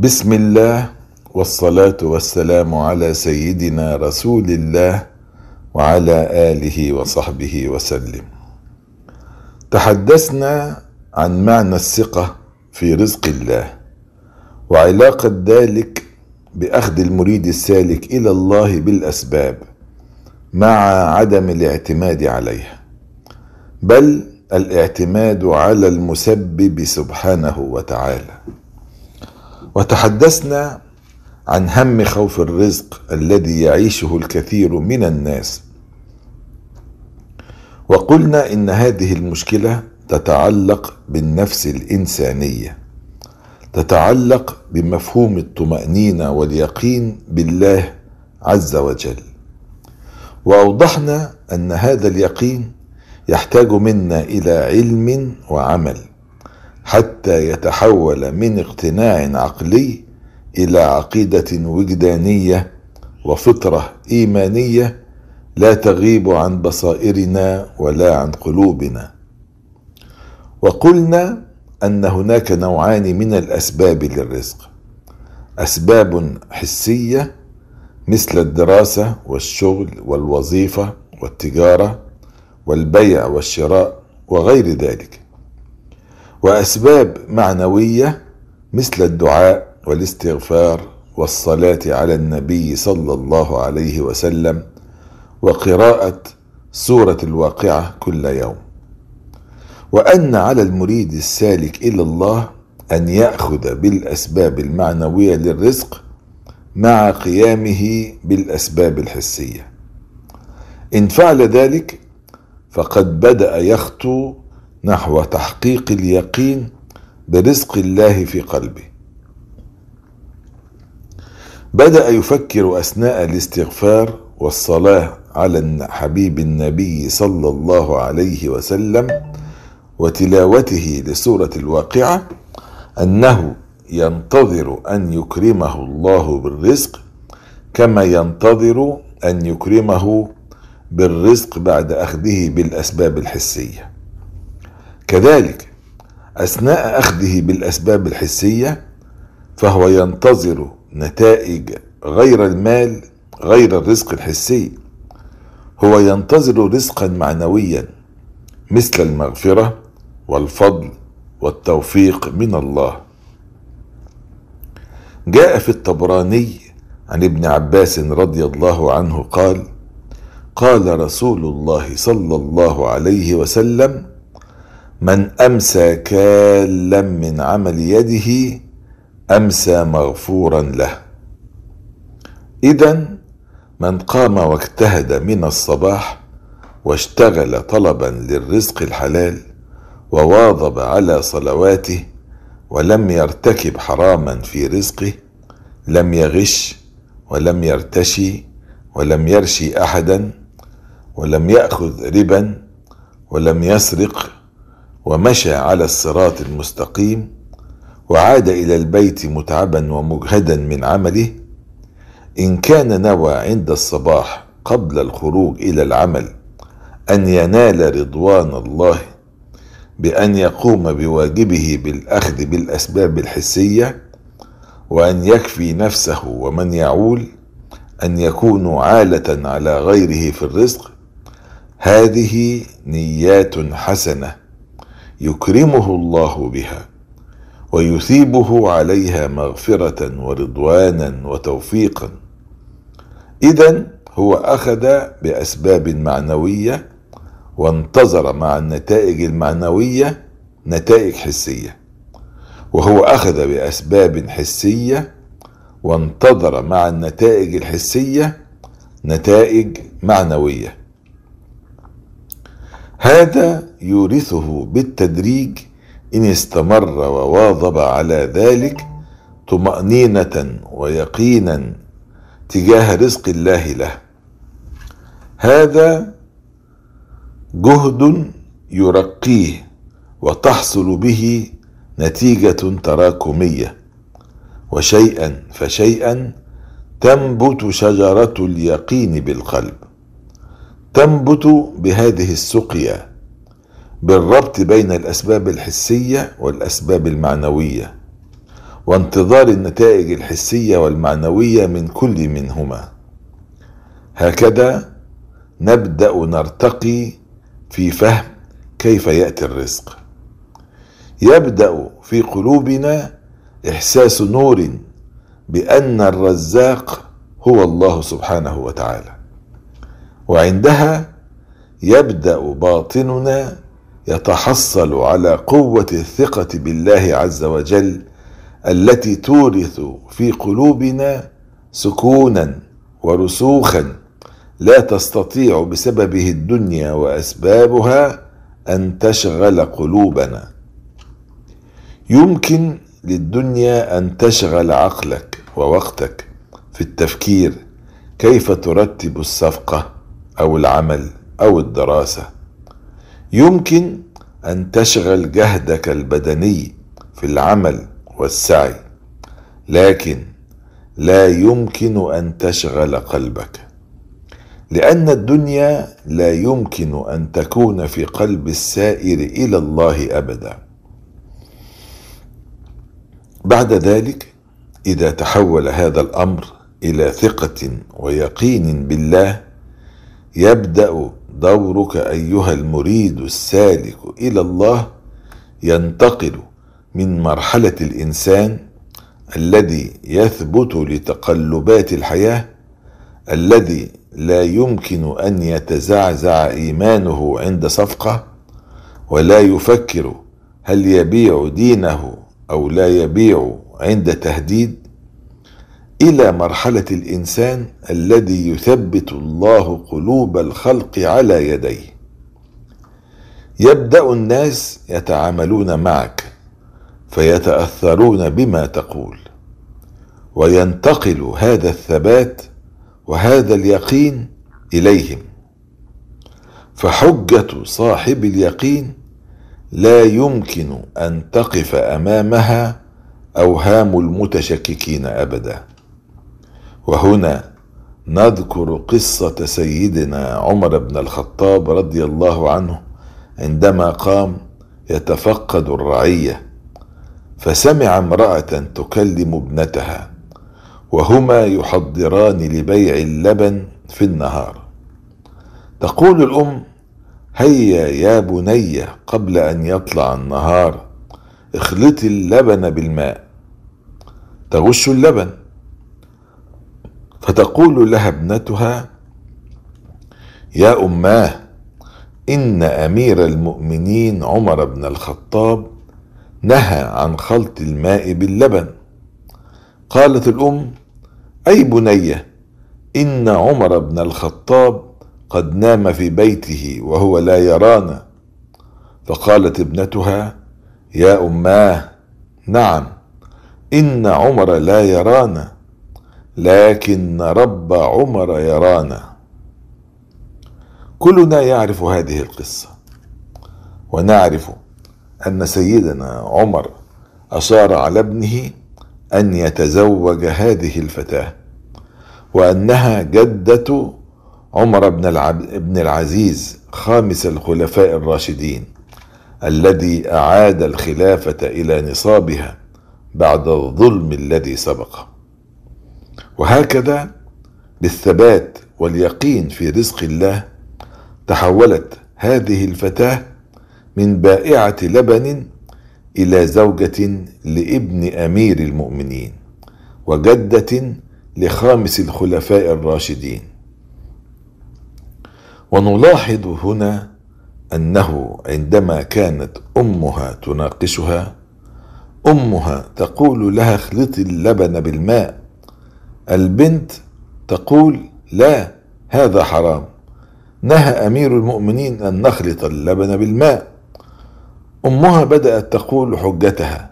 بسم الله والصلاة والسلام على سيدنا رسول الله وعلى آله وصحبه وسلم. تحدثنا عن معنى الثقة في رزق الله وعلاقة ذلك بأخذ المريد السالك إلى الله بالأسباب مع عدم الاعتماد عليها بل الاعتماد على المسبب سبحانه وتعالى وتحدثنا عن هم خوف الرزق الذي يعيشه الكثير من الناس وقلنا ان هذه المشكله تتعلق بالنفس الانسانيه تتعلق بمفهوم الطمانينه واليقين بالله عز وجل واوضحنا ان هذا اليقين يحتاج منا الى علم وعمل حتى يتحول من اقتناع عقلي الى عقيده وجدانيه وفطره ايمانيه لا تغيب عن بصائرنا ولا عن قلوبنا وقلنا ان هناك نوعان من الاسباب للرزق اسباب حسيه مثل الدراسه والشغل والوظيفه والتجاره والبيع والشراء وغير ذلك وأسباب معنوية مثل الدعاء والاستغفار والصلاة على النبي صلى الله عليه وسلم وقراءة سورة الواقعة كل يوم وأن على المريد السالك إلى الله أن يأخذ بالأسباب المعنوية للرزق مع قيامه بالأسباب الحسية إن فعل ذلك فقد بدأ يخطو نحو تحقيق اليقين برزق الله في قلبه بدا يفكر اثناء الاستغفار والصلاه على حبيب النبي صلى الله عليه وسلم وتلاوته لسوره الواقعه انه ينتظر ان يكرمه الله بالرزق كما ينتظر ان يكرمه بالرزق بعد اخذه بالاسباب الحسيه كذلك أثناء أخذه بالأسباب الحسية فهو ينتظر نتائج غير المال غير الرزق الحسي هو ينتظر رزقا معنويا مثل المغفرة والفضل والتوفيق من الله جاء في الطبراني عن ابن عباس رضي الله عنه قال قال رسول الله صلى الله عليه وسلم من امسى كالا من عمل يده امسى مغفورا له اذا من قام واجتهد من الصباح واشتغل طلبا للرزق الحلال وواظب على صلواته ولم يرتكب حراما في رزقه لم يغش ولم يرتشي ولم يرشي احدا ولم ياخذ ربا ولم يسرق ومشى على الصراط المستقيم وعاد الى البيت متعبا ومجهدا من عمله ان كان نوى عند الصباح قبل الخروج الى العمل ان ينال رضوان الله بان يقوم بواجبه بالاخذ بالاسباب الحسيه وان يكفي نفسه ومن يعول ان يكونوا عاله على غيره في الرزق هذه نيات حسنه يكرمه الله بها ويثيبه عليها مغفره ورضوانا وتوفيقا اذا هو اخذ باسباب معنويه وانتظر مع النتائج المعنويه نتائج حسيه وهو اخذ باسباب حسيه وانتظر مع النتائج الحسيه نتائج معنويه هذا يورثه بالتدريج إن استمر وواظب على ذلك طمأنينة ويقينا تجاه رزق الله له هذا جهد يرقيه وتحصل به نتيجة تراكمية وشيئا فشيئا تنبت شجرة اليقين بالقلب تنبت بهذه السقيا بالربط بين الاسباب الحسيه والاسباب المعنويه وانتظار النتائج الحسيه والمعنويه من كل منهما هكذا نبدا نرتقي في فهم كيف ياتي الرزق يبدا في قلوبنا احساس نور بان الرزاق هو الله سبحانه وتعالى وعندها يبدا باطننا يتحصل على قوه الثقه بالله عز وجل التي تورث في قلوبنا سكونا ورسوخا لا تستطيع بسببه الدنيا واسبابها ان تشغل قلوبنا يمكن للدنيا ان تشغل عقلك ووقتك في التفكير كيف ترتب الصفقه او العمل او الدراسه يمكن ان تشغل جهدك البدني في العمل والسعي لكن لا يمكن ان تشغل قلبك لان الدنيا لا يمكن ان تكون في قلب السائر الى الله ابدا بعد ذلك اذا تحول هذا الامر الى ثقه ويقين بالله يبدأ دورك أيها المريد السالك إلى الله ينتقل من مرحلة الإنسان الذي يثبت لتقلبات الحياة الذي لا يمكن أن يتزعزع إيمانه عند صفقة ولا يفكر هل يبيع دينه أو لا يبيع عند تهديد الى مرحله الانسان الذي يثبت الله قلوب الخلق على يديه يبدا الناس يتعاملون معك فيتاثرون بما تقول وينتقل هذا الثبات وهذا اليقين اليهم فحجه صاحب اليقين لا يمكن ان تقف امامها اوهام المتشككين ابدا وهنا نذكر قصة سيدنا عمر بن الخطاب رضي الله عنه عندما قام يتفقد الرعية فسمع امرأة تكلم ابنتها وهما يحضران لبيع اللبن في النهار تقول الأم هيا يا بني قبل أن يطلع النهار اخلطي اللبن بالماء تغش اللبن فتقول لها ابنتها يا اماه ان امير المؤمنين عمر بن الخطاب نهى عن خلط الماء باللبن قالت الام اي بنيه ان عمر بن الخطاب قد نام في بيته وهو لا يرانا فقالت ابنتها يا اماه نعم ان عمر لا يرانا لكن رب عمر يرانا كلنا يعرف هذه القصه ونعرف ان سيدنا عمر اشار على ابنه ان يتزوج هذه الفتاه وانها جده عمر بن, بن العزيز خامس الخلفاء الراشدين الذي اعاد الخلافه الى نصابها بعد الظلم الذي سبقه وهكذا بالثبات واليقين في رزق الله تحولت هذه الفتاه من بائعه لبن الى زوجه لابن امير المؤمنين وجده لخامس الخلفاء الراشدين ونلاحظ هنا انه عندما كانت امها تناقشها امها تقول لها اخلطي اللبن بالماء البنت تقول لا هذا حرام نهى أمير المؤمنين أن نخلط اللبن بالماء أمها بدأت تقول حجتها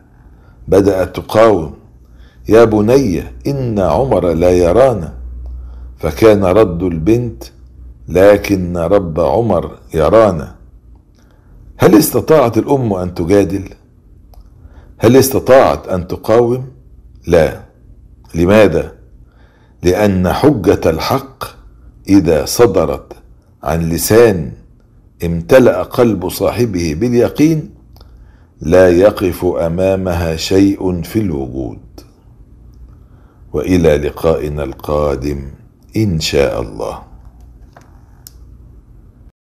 بدأت تقاوم يا بني إن عمر لا يرانا فكان رد البنت لكن رب عمر يرانا هل استطاعت الأم أن تجادل؟ هل استطاعت أن تقاوم؟ لا لماذا؟ لأن حجة الحق إذا صدرت عن لسان امتلأ قلب صاحبه باليقين لا يقف أمامها شيء في الوجود وإلى لقائنا القادم إن شاء الله